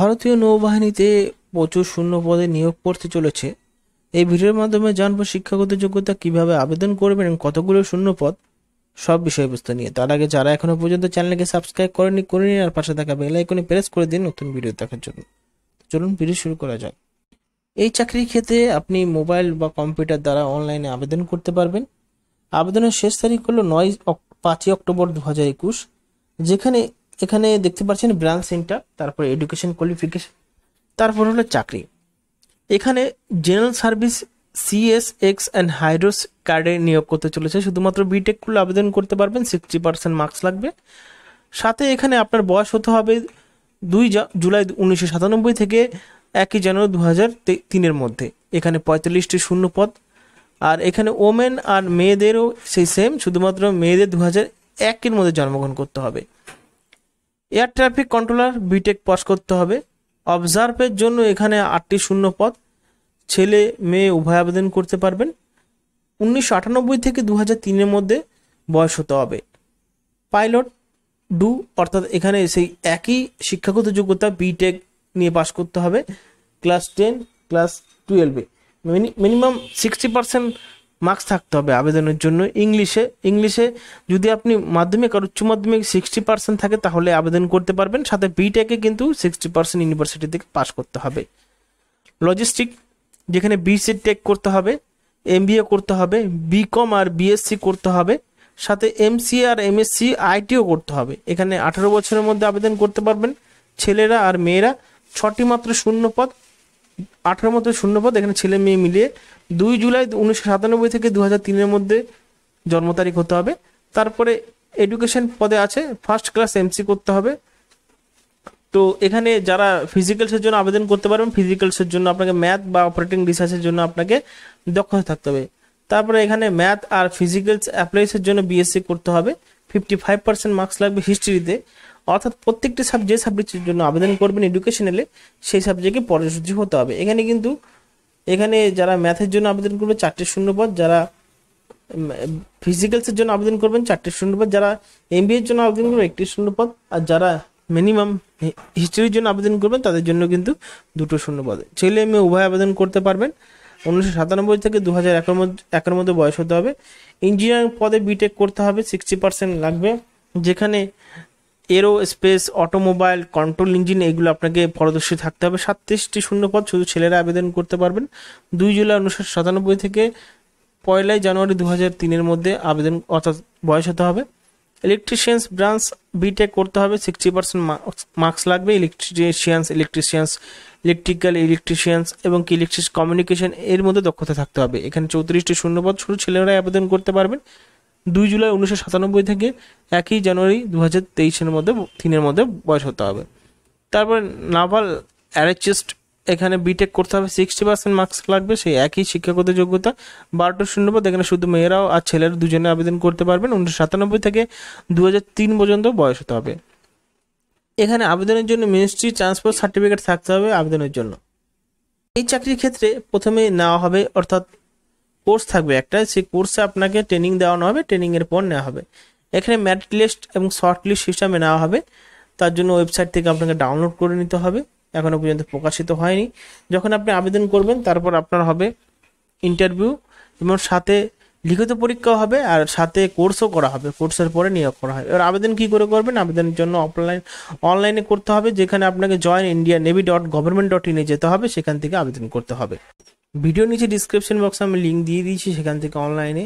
ভারতীয় নৌবাহিনীতে প্রচুর শূন্য পদে নিয়োগ করতে চলেছে এই ভিডিওর মাধ্যমে জানবো শিক্ষাগত যোগ্যতা কিভাবে আবেদন করবেন এবং কতগুলো শূন্য পদ সব বিষয়বস্তু নিয়ে তার আগে যারা এখনো পর্যন্ত চ্যানেলকে সাবস্ক্রাইব করেনি করে নিন আর পাশে থাকা বেলাইকনে প্রেস করে দিন নতুন ভিডিও দেখার জন্য চলুন ভিডিও শুরু করা যাক এই চাকরির ক্ষেত্রে আপনি মোবাইল বা কম্পিউটার দ্বারা অনলাইনে আবেদন করতে পারবেন আবেদনের শেষ তারিখ হলো নয় পাঁচই অক্টোবর দু যেখানে এখানে দেখতে পাচ্ছেন ব্রাঞ্চ সেন্টার তারপর এডুকেশন কোয়ালিফিকেশন তারপর হলো চাকরি এখানে general service CS X and হাইড্রোস কার্ডে নিয়োগ করতে চলেছে শুধুমাত্র বিটেক করলে আবেদন করতে পারবেন সিক্সটি পার্সেন্ট মার্কস লাগবে সাথে এখানে আপনার বয়স হতে হবে দুই জুলাই উনিশশো সাতানব্বই থেকে একই জানুয়ারি দু হাজার তিনের মধ্যে এখানে পঁয়তাল্লিশটি শূন্য পদ আর এখানে ওমেন আর মেয়েদেরও সেই সেম শুধুমাত্র মেয়েদের দু হাজার একের মধ্যে জন্মগ্রহণ করতে হবে air traffic controller BTech pass করতে হবে অবজার্ভের জন্য এখানে আটটি শূন্য পদ ছেলে মেয়ে উভয় আবেদন করতে পারবেন উনিশশো আটানব্বই থেকে দু হাজার তিনের মধ্যে বয়স হতে হবে পাইলট ডু অর্থাৎ এখানে সেই একই শিক্ষাগত যোগ্যতা বিটেক নিয়ে পাস করতে হবে ক্লাস টেন ক্লাস টুয়েলভে মিনিমাম সিক্সটি পার্সেন্ট মার্কস থাকতে হবে আবেদনের জন্য ইংলিশে ইংলিশে যদি আপনি মাধ্যমিক আর উচ্চ মাধ্যমিক সিক্সটি পার্সেন্ট থাকে তাহলে আবেদন করতে পারবেন সাথে বিটেকে কিন্তু সিক্সটি পার্সেন্ট ইউনিভার্সিটি থেকে পাস করতে হবে লজিস্টিক যেখানে বিসি টেক করতে হবে এমবিএ করতে হবে বিকম আর বিএসসি করতে হবে সাথে এমসি আর এমএসসি আইটিও করতে হবে এখানে আঠারো বছরের মধ্যে আবেদন করতে পারবেন ছেলেরা আর মেয়েরা ছটি মাত্র শূন্য পদ আঠারো মতো শূন্যপদ এখানে ছেলে মেয়ে মিলিয়ে দুই জুলাই উনিশশো সাতানব্বই থেকে দু হাজার তিনের মধ্যে জন্ম তারিখ হতে হবে তারপরে এডুকেশন পদে আছে ফার্স্ট ক্লাস এমসি করতে হবে তো এখানে যারা ফিজিক্যালসের জন্য আবেদন করতে পারবেন ফিজিক্যালসের জন্য আপনাকে ম্যাথ বা অপারেটিং রিসার্চের জন্য আপনাকে দক্ষতা থাকতে হবে তারপরে এখানে ম্যাথ আর ফিজিক্যালস অ্যাপ্লাইসের জন্য বিএসসি করতে হবে ফিফটি ফাইভ পার্সেন্ট মার্কস লাগবে হিস্ট্রিতে অর্থাৎ প্রত্যেকটি সাবজেক্ট সাবজেক্টের জন্য আবেদন করবেন এডুকেশনালে সেই সাবজেক্টে পরশুচি হতে হবে এখানে কিন্তু এখানে যারা ম্যাথের জন্য আবেদন করবে চারটে শূন্য পদ যারা ফিজিক্যালসের জন্য আবেদন করবেন চারটে শূন্য পদ যারা এর জন্য আবেদন করবেন একটি শূন্য পদ আর যারা মিনিমাম হিস্ট্রির জন্য আবেদন করবেন তাদের জন্য কিন্তু দুটো শূন্য পদ ছেলে মেয়ে উভয় আবেদন করতে পারবেন উনিশশো সাতানব্বই থেকে দু হাজার একের মধ্যে একের মধ্যে বয়স হতে হবে ইঞ্জিনিয়ারিং পদে বিটেক করতে হবে সিক্সটি পার্সেন্ট লাগবে যেখানে aerospace automobile control engine এগুলো আপনাকে পারদর্শী থাকতে হবে সাতত্রিশটি শূন্য পদ শুধু ছেলেরা আবেদন করতে পারবেন দুই জুলাই উনিশশো সাতানব্বই থেকে পয়লাই জানুয়ারি দু হাজার তিনের মধ্যে আবেদন অর্থাৎ বয়স হতে হবে ইলেকট্রিশিয়ান্স ব্রাঞ্চ বিটেক করতে হবে সিক্সটি পার্সেন্ট মার্কস লাগবে ইলেকট্রিশিয়ান্স ইলেকট্রিশিয়ান্স ইলেকট্রিক্যাল ইলেকট্রিশিয়ান্স এবং ইলেকট্রিক কমিউনিকেশন এর মধ্যে দক্ষতা থাকতে হবে এখানে চৌত্রিশটি শূন্যপদ শুধু ছেলেরাই আবেদন করতে পারবেন দুই জুলাই উনিশশো সাতানব্বই থেকে একই জানুয়ারি দু হাজার তেইশের মধ্যে তিনের মধ্যে বয়স হতে হবে তারপর নাভাল অ্যারেচিস্ট এখানে বিটেক করতে হবে সিক্সটি পার্সেন্ট মার্কস লাগবে সেই একই শিক্ষাগত যোগ্যতা বারোটা শূন্যপদ এখানে শুধু মেয়েরাও আর ছেলেরা দুজনে আবেদন করতে পারবেন উনিশশো সাতানব্বই থেকে দু তিন পর্যন্ত বয়স হতে হবে এখানে আবেদনের জন্য মিনিস্ট্রি ট্রান্সপোর্ট সার্টিফিকেট থাকতে হবে আবেদনের জন্য এই চাকরির ক্ষেত্রে প্রথমে নেওয়া হবে অর্থাৎ কোর্স থাকবে একটা সেই কোর্সে আপনাকে ট্রেনিং দেওয়ানো হবে ট্রেনিংয়ের পর নেওয়া হবে এখানে ম্যাট লিস্ট এবং শর্ট লিস্ট সিস্টেমে নেওয়া হবে তার জন্য ওয়েবসাইট থেকে আপনাকে ডাউনলোড করে নিতে হবে এখনও পর্যন্ত প্রকাশিত হয়নি যখন আপনি আবেদন করবেন তারপর আপনার হবে ইন্টারভিউ এবং সাথে লিখিত পরীক্ষাও হবে আর সাথে কোর্সও করা হবে কোর্সের পরে নিয়োগ করা হয় এবার আবেদন কী করে করবেন আবেদনের জন্য অফলাইন অনলাইনে করতে হবে যেখানে আপনাকে join India navy dot government dot ইনে যেতে হবে সেখান থেকে আবেদন করতে হবে ভিডিও নিচে ডিসক্রিপশন বক্সে আমি লিঙ্ক দিয়ে দিয়েছি সেখান থেকে অনলাইনে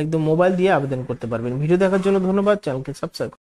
একদম মোবাইল দিয়ে আবেদন করতে পারবেন ভিডিও দেখার জন্য ধন্যবাদ চ্যানেলকে সাবস্ক্রাইব